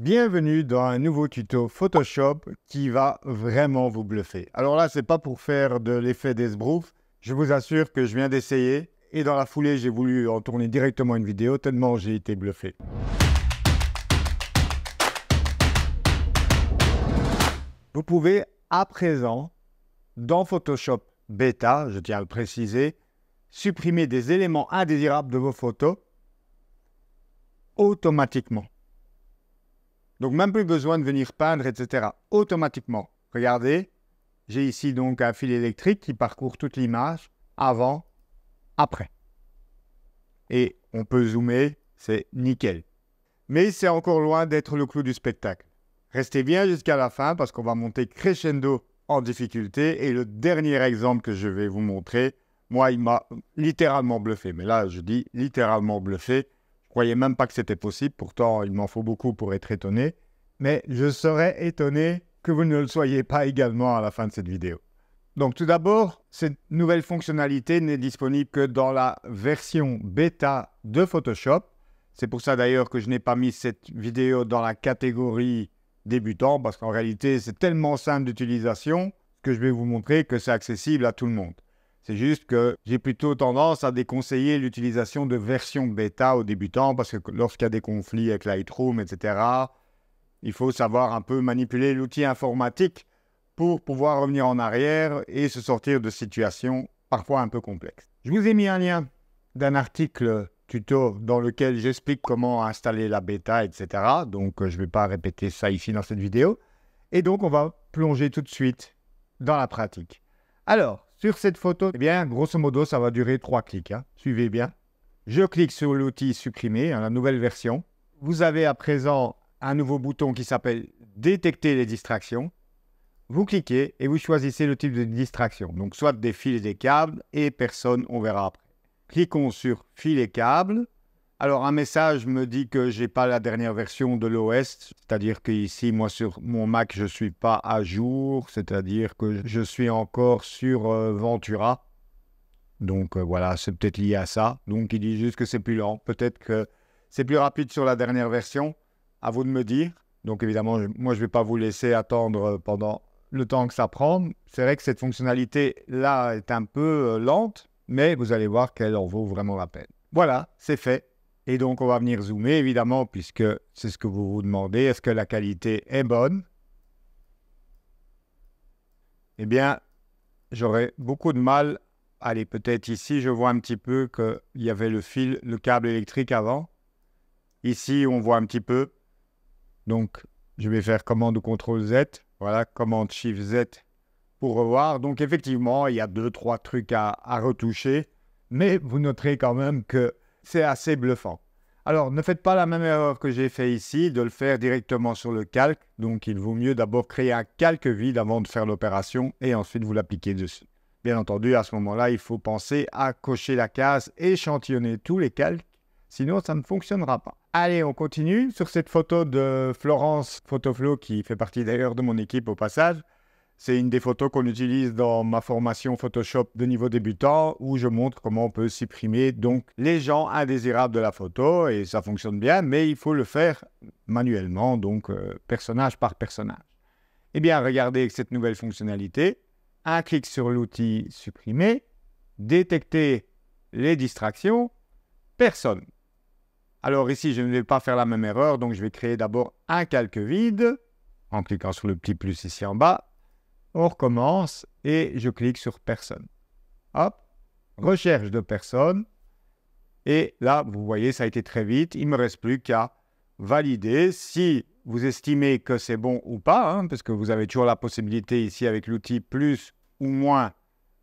Bienvenue dans un nouveau tuto Photoshop qui va vraiment vous bluffer. Alors là, ce n'est pas pour faire de l'effet d'esbrouf. Je vous assure que je viens d'essayer et dans la foulée, j'ai voulu en tourner directement une vidéo tellement j'ai été bluffé. Vous pouvez à présent, dans Photoshop Beta, je tiens à le préciser, supprimer des éléments indésirables de vos photos automatiquement. Donc même plus besoin de venir peindre, etc. Automatiquement. Regardez, j'ai ici donc un fil électrique qui parcourt toute l'image avant, après. Et on peut zoomer, c'est nickel. Mais c'est encore loin d'être le clou du spectacle. Restez bien jusqu'à la fin parce qu'on va monter crescendo en difficulté. Et le dernier exemple que je vais vous montrer, moi, il m'a littéralement bluffé. Mais là, je dis littéralement bluffé croyais même pas que c'était possible, pourtant il m'en faut beaucoup pour être étonné, mais je serais étonné que vous ne le soyez pas également à la fin de cette vidéo. Donc tout d'abord, cette nouvelle fonctionnalité n'est disponible que dans la version bêta de Photoshop. C'est pour ça d'ailleurs que je n'ai pas mis cette vidéo dans la catégorie débutant, parce qu'en réalité c'est tellement simple d'utilisation que je vais vous montrer que c'est accessible à tout le monde. C'est juste que j'ai plutôt tendance à déconseiller l'utilisation de versions bêta aux débutants parce que lorsqu'il y a des conflits avec Lightroom, etc., il faut savoir un peu manipuler l'outil informatique pour pouvoir revenir en arrière et se sortir de situations parfois un peu complexes. Je vous ai mis un lien d'un article tuto dans lequel j'explique comment installer la bêta, etc. Donc je ne vais pas répéter ça ici dans cette vidéo. Et donc on va plonger tout de suite dans la pratique. Alors, sur cette photo, eh bien, grosso modo, ça va durer trois clics. Hein. Suivez bien. Je clique sur l'outil supprimer, hein, la nouvelle version. Vous avez à présent un nouveau bouton qui s'appelle détecter les distractions. Vous cliquez et vous choisissez le type de distraction. Donc soit des fils et des câbles et personne, on verra après. Cliquons sur fils et câbles. Alors, un message me dit que j'ai pas la dernière version de l'OS, c'est-à-dire ici moi, sur mon Mac, je suis pas à jour, c'est-à-dire que je suis encore sur euh, Ventura. Donc, euh, voilà, c'est peut-être lié à ça. Donc, il dit juste que c'est plus lent. Peut-être que c'est plus rapide sur la dernière version. À vous de me dire. Donc, évidemment, moi, je vais pas vous laisser attendre euh, pendant le temps que ça prend. C'est vrai que cette fonctionnalité-là est un peu lente, mais vous allez voir qu'elle en vaut vraiment la peine. Voilà, c'est fait. Et donc, on va venir zoomer, évidemment, puisque c'est ce que vous vous demandez. Est-ce que la qualité est bonne Eh bien, j'aurais beaucoup de mal. Allez, peut-être ici, je vois un petit peu qu'il y avait le fil, le câble électrique avant. Ici, on voit un petit peu. Donc, je vais faire commande contrôle Z. Voilà, commande Shift Z pour revoir. Donc, effectivement, il y a deux, trois trucs à, à retoucher. Mais vous noterez quand même que c'est assez bluffant. Alors, ne faites pas la même erreur que j'ai fait ici, de le faire directement sur le calque. Donc, il vaut mieux d'abord créer un calque vide avant de faire l'opération et ensuite vous l'appliquez dessus. Bien entendu, à ce moment-là, il faut penser à cocher la case, échantillonner tous les calques, sinon ça ne fonctionnera pas. Allez, on continue sur cette photo de Florence Photoflow qui fait partie d'ailleurs de mon équipe au passage. C'est une des photos qu'on utilise dans ma formation Photoshop de niveau débutant où je montre comment on peut supprimer donc les gens indésirables de la photo et ça fonctionne bien, mais il faut le faire manuellement, donc euh, personnage par personnage. Eh bien, regardez cette nouvelle fonctionnalité, un clic sur l'outil supprimer, détecter les distractions, personne. Alors ici, je ne vais pas faire la même erreur, donc je vais créer d'abord un calque vide en cliquant sur le petit plus ici en bas on recommence et je clique sur personne. Hop, recherche de personne. Et là, vous voyez, ça a été très vite. Il ne me reste plus qu'à valider si vous estimez que c'est bon ou pas, hein, parce que vous avez toujours la possibilité ici avec l'outil plus ou moins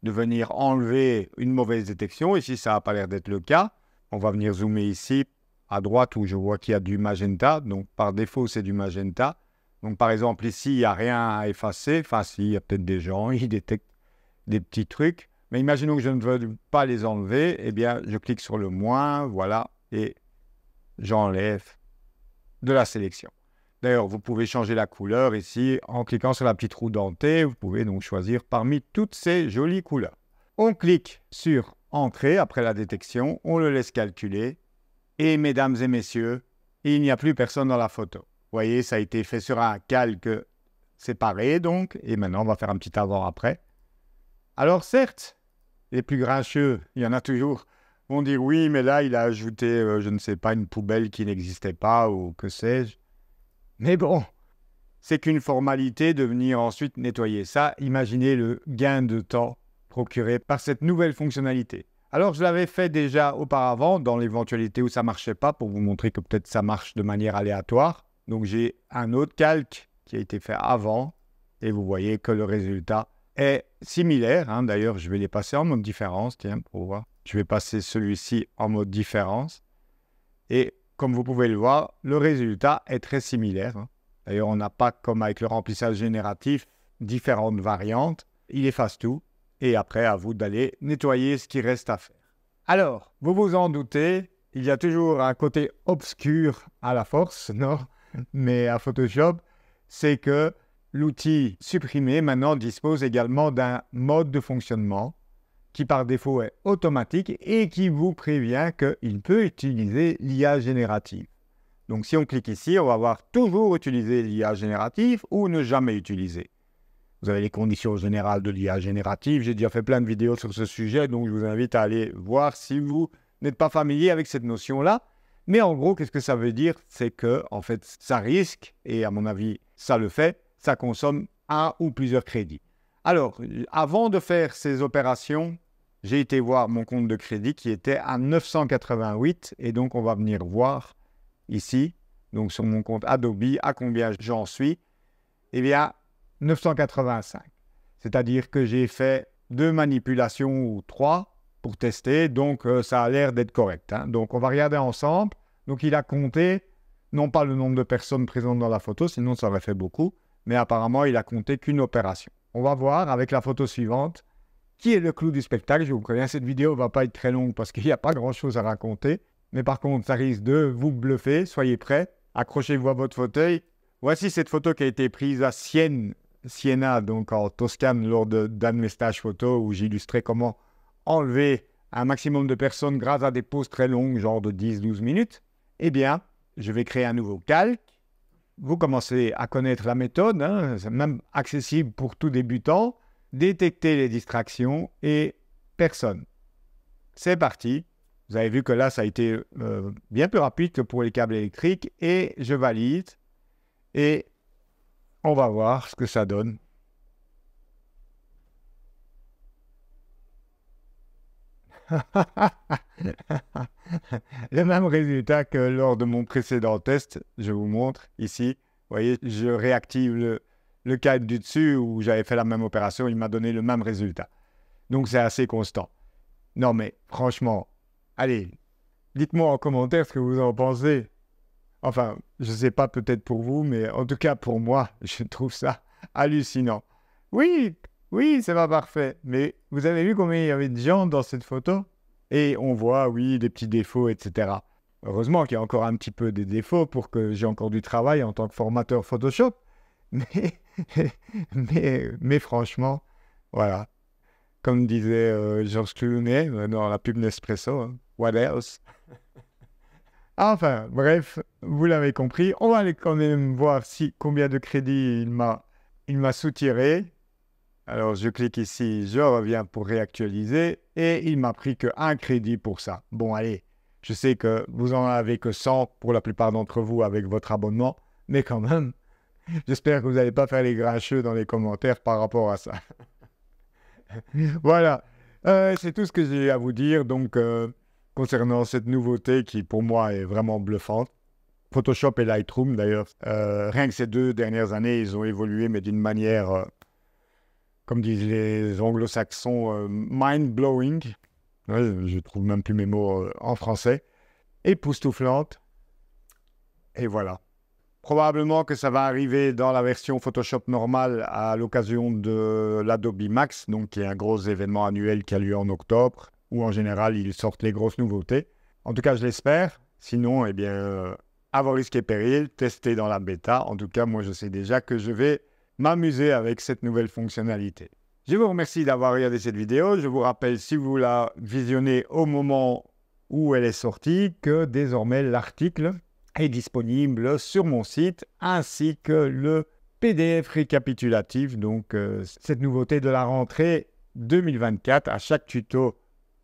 de venir enlever une mauvaise détection. Et si ça n'a pas l'air d'être le cas. On va venir zoomer ici à droite où je vois qu'il y a du magenta. Donc, par défaut, c'est du magenta. Donc, par exemple, ici, il n'y a rien à effacer. Enfin, si, il y a peut-être des gens, ils détectent des petits trucs. Mais imaginons que je ne veux pas les enlever. Eh bien, je clique sur le moins, voilà, et j'enlève de la sélection. D'ailleurs, vous pouvez changer la couleur ici en cliquant sur la petite roue dentée. Vous pouvez donc choisir parmi toutes ces jolies couleurs. On clique sur Entrée après la détection, on le laisse calculer. Et mesdames et messieurs, il n'y a plus personne dans la photo. Vous voyez, ça a été fait sur un calque séparé, donc, et maintenant, on va faire un petit avant-après. Alors, certes, les plus grincheux, il y en a toujours, vont dire oui, mais là, il a ajouté, euh, je ne sais pas, une poubelle qui n'existait pas, ou que sais-je. Mais bon, c'est qu'une formalité de venir ensuite nettoyer ça. Imaginez le gain de temps procuré par cette nouvelle fonctionnalité. Alors je l'avais fait déjà auparavant dans l'éventualité où ça marchait pas pour vous montrer que peut-être ça marche de manière aléatoire. Donc j'ai un autre calque qui a été fait avant et vous voyez que le résultat est similaire. Hein. D'ailleurs, je vais les passer en mode différence, tiens, pour voir. Je vais passer celui-ci en mode différence. Et comme vous pouvez le voir, le résultat est très similaire. Hein. D'ailleurs, on n'a pas, comme avec le remplissage génératif, différentes variantes. Il efface tout. Et après, à vous d'aller nettoyer ce qui reste à faire. Alors, vous vous en doutez, il y a toujours un côté obscur à la force, non mais à Photoshop, c'est que l'outil supprimé maintenant dispose également d'un mode de fonctionnement qui par défaut est automatique et qui vous prévient qu'il peut utiliser l'IA générative. Donc si on clique ici, on va voir toujours utiliser l'IA générative ou ne jamais utiliser. Vous avez les conditions générales de l'IA générative. J'ai déjà fait plein de vidéos sur ce sujet, donc je vous invite à aller voir si vous n'êtes pas familier avec cette notion-là. Mais en gros, qu'est-ce que ça veut dire C'est que, en fait, ça risque, et à mon avis, ça le fait, ça consomme un ou plusieurs crédits. Alors, avant de faire ces opérations, j'ai été voir mon compte de crédit qui était à 988, et donc on va venir voir ici, donc sur mon compte Adobe, à combien j'en suis. Eh bien, 985. C'est-à-dire que j'ai fait deux manipulations ou trois pour tester, donc euh, ça a l'air d'être correct. Hein. Donc on va regarder ensemble. Donc il a compté, non pas le nombre de personnes présentes dans la photo, sinon ça aurait fait beaucoup, mais apparemment il a compté qu'une opération. On va voir avec la photo suivante qui est le clou du spectacle. Je vous préviens, cette vidéo va pas être très longue parce qu'il n'y a pas grand-chose à raconter. Mais par contre, ça risque de vous bluffer. Soyez prêts. Accrochez-vous à votre fauteuil. Voici cette photo qui a été prise à Sienne, Siena, donc en Toscane, lors de mes stages Photo, où j'illustrais comment enlever un maximum de personnes grâce à des pauses très longues, genre de 10-12 minutes, eh bien, je vais créer un nouveau calque. Vous commencez à connaître la méthode, hein, c'est même accessible pour tout débutant. Détecter les distractions et personne. C'est parti. Vous avez vu que là, ça a été euh, bien plus rapide que pour les câbles électriques et je valide. Et on va voir ce que ça donne. le même résultat que lors de mon précédent test. Je vous montre ici. Vous voyez, je réactive le, le du dessus où j'avais fait la même opération. Il m'a donné le même résultat. Donc, c'est assez constant. Non, mais franchement, allez, dites-moi en commentaire ce que vous en pensez. Enfin, je ne sais pas peut-être pour vous, mais en tout cas pour moi, je trouve ça hallucinant. Oui, oui, c'est pas parfait. Mais vous avez vu combien il y avait de gens dans cette photo Et on voit, oui, des petits défauts, etc. Heureusement qu'il y a encore un petit peu des défauts pour que j'ai encore du travail en tant que formateur Photoshop. Mais, franchement, voilà. Comme disait euh, Georges Clooney euh, dans la pub Nespresso, hein, what else Enfin, bref, vous l'avez compris. On va aller quand même voir si, combien de crédits il m'a, il m'a soutiré. Alors je clique ici, je reviens pour réactualiser et il m'a pris que un crédit pour ça. Bon allez, je sais que vous en avez que 100 pour la plupart d'entre vous avec votre abonnement, mais quand même, j'espère que vous n'allez pas faire les grincheux dans les commentaires par rapport à ça. voilà, euh, c'est tout ce que j'ai à vous dire donc euh, concernant cette nouveauté qui pour moi est vraiment bluffante. Photoshop et Lightroom d'ailleurs, euh, rien que ces deux dernières années, ils ont évolué mais d'une manière comme disent les anglo-saxons, euh, mind-blowing. Ouais, je trouve même plus mes mots euh, en français. Époustouflante. Et voilà. Probablement que ça va arriver dans la version Photoshop normale à l'occasion de l'Adobe Max, donc qui est un gros événement annuel qui a lieu en octobre, où en général ils sortent les grosses nouveautés. En tout cas, je l'espère. Sinon, eh bien, euh, avoir risque et péril, testez dans la bêta. En tout cas, moi, je sais déjà que je vais m'amuser avec cette nouvelle fonctionnalité. Je vous remercie d'avoir regardé cette vidéo. Je vous rappelle, si vous la visionnez au moment où elle est sortie, que désormais l'article est disponible sur mon site ainsi que le PDF récapitulatif, donc euh, cette nouveauté de la rentrée 2024. À chaque tuto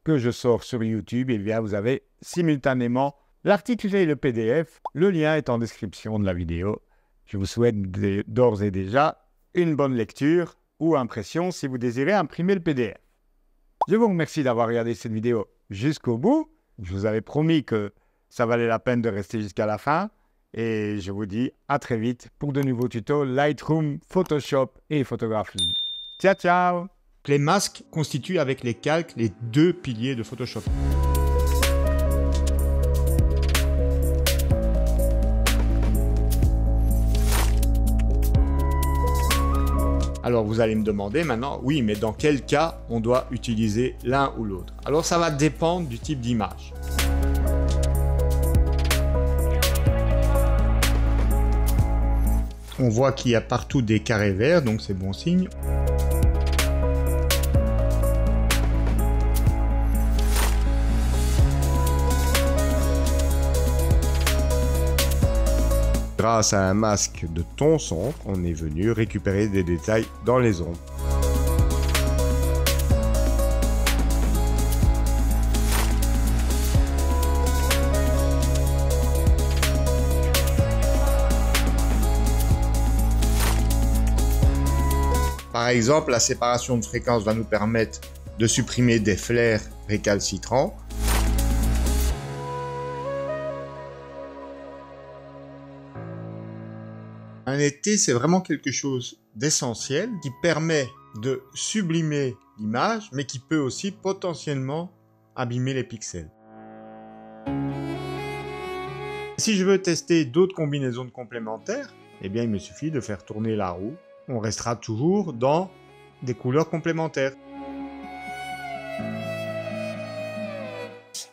que je sors sur YouTube, et eh bien, vous avez simultanément l'article et le PDF. Le lien est en description de la vidéo. Je vous souhaite d'ores et déjà une bonne lecture ou impression si vous désirez imprimer le PDF. Je vous remercie d'avoir regardé cette vidéo jusqu'au bout. Je vous avais promis que ça valait la peine de rester jusqu'à la fin. Et je vous dis à très vite pour de nouveaux tutos Lightroom, Photoshop et photographie. Ciao, ciao Les masques constituent avec les calques les deux piliers de Photoshop. Alors vous allez me demander maintenant, oui, mais dans quel cas on doit utiliser l'un ou l'autre Alors ça va dépendre du type d'image. On voit qu'il y a partout des carrés verts, donc c'est bon signe. Grâce à un masque de ton on est venu récupérer des détails dans les ondes. Par exemple, la séparation de fréquences va nous permettre de supprimer des flares récalcitrants Un été, c'est vraiment quelque chose d'essentiel qui permet de sublimer l'image, mais qui peut aussi potentiellement abîmer les pixels. Si je veux tester d'autres combinaisons de complémentaires, eh bien il me suffit de faire tourner la roue. On restera toujours dans des couleurs complémentaires.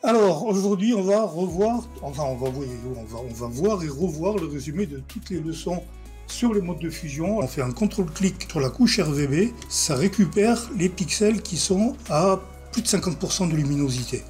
Alors aujourd'hui, on va revoir, enfin on va, on va voir et revoir le résumé de toutes les leçons sur les modes de fusion. On fait un contrôle-clic sur la couche RVB, ça récupère les pixels qui sont à plus de 50% de luminosité.